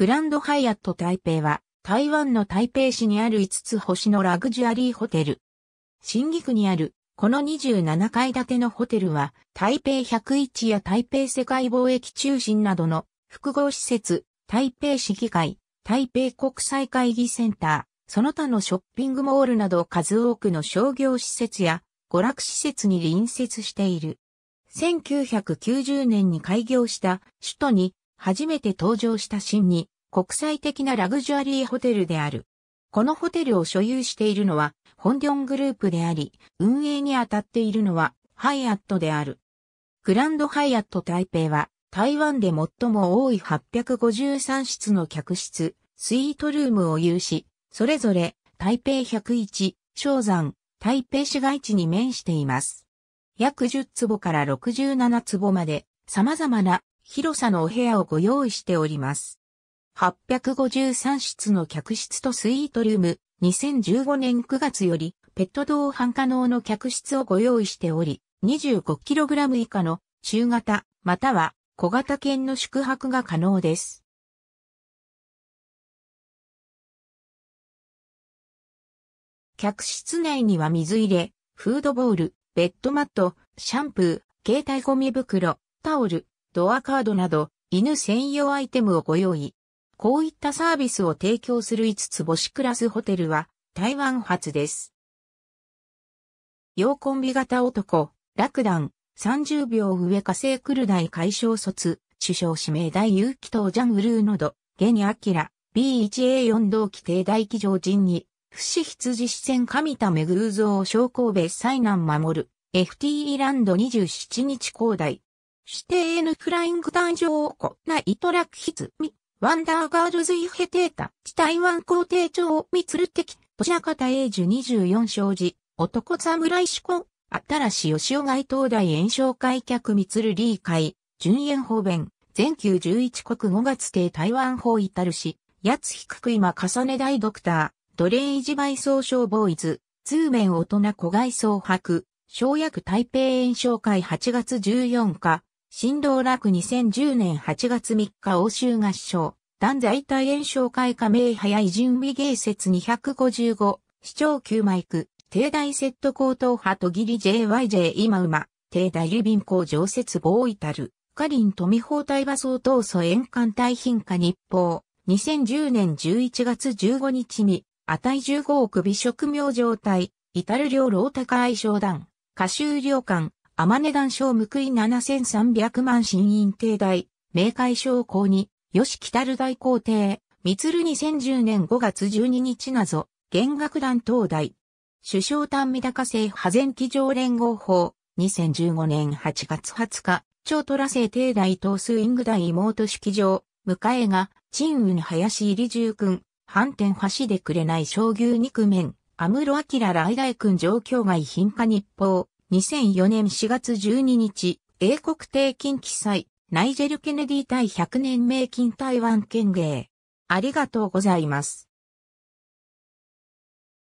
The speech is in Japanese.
グランドハイアット台北は、台湾の台北市にある5つ星のラグジュアリーホテル。新義区にある、この27階建てのホテルは、台北101や台北世界貿易中心などの複合施設、台北市議会、台北国際会議センター、その他のショッピングモールなど数多くの商業施設や娯楽施設に隣接している。1990年に開業した首都に初めて登場した新に国際的なラグジュアリーホテルである。このホテルを所有しているのは、ホンディョングループであり、運営に当たっているのは、ハイアットである。グランドハイアット台北は、台湾で最も多い853室の客室、スイートルームを有し、それぞれ、台北101、昇山、台北市街地に面しています。約10坪から67坪まで、様々な広さのお部屋をご用意しております。853室の客室とスイートルーム、2015年9月より、ペット同伴可能の客室をご用意しており、25kg 以下の中型、または小型犬の宿泊が可能です。客室内には水入れ、フードボール、ベッドマット、シャンプー、携帯ゴミ袋、タオル、ドアカードなど、犬専用アイテムをご用意。こういったサービスを提供する5つ星クラスホテルは台湾発です。洋コンビ型男、楽団、30秒上火星クル大解消卒、首相指名大有機等ジャングルーノド、ゲニアキラ、B1A4 同期帝大騎乗陣に、不死羊視線神田め偶像小神戸災難守る、FTE ランド27日広大。指定 N フライング誕生庫なイトラク筆ツミ。ワンダーガールズイヘテータ、地台湾皇帝長、朝密る的、星中英樹24章時、男侍志向、新しい吉尾街東大炎症会客ルリー会、順延方弁、全球11国5月帝台湾法至るし、八つ低く今重ね大ドクター、奴隷維持倍総称ボーイズ、通面大人子外総白、小薬台北炎症会8月14日、新道楽2010年8月3日欧州合唱、断罪体炎症会加盟早い準備芸説255、市長9マイク、帝大セット高等派とギリ JYJ 今馬、帝大郵便校工常設防いたる。カリン富包帯馬総闘素円環大品化日報、2010年11月15日に、値15億美食名状態、至るル領老高愛称団、歌集旅館、天根団賞報い7300万新院帝大、明海賞校に、吉北る大皇帝、三鶴2010年5月12日謎、弦楽団東大、首相丹美高生派前記上連合法、2015年8月20日、超虎生帝大等スイング大妹式場、迎えが、陳雲林入重君、反転橋でくれない将牛肉麺、安室明来大君状況外品化日報、2004年4月12日、英国帝金記載、ナイジェル・ケネディ対100年名金台湾県芸。ありがとうございます。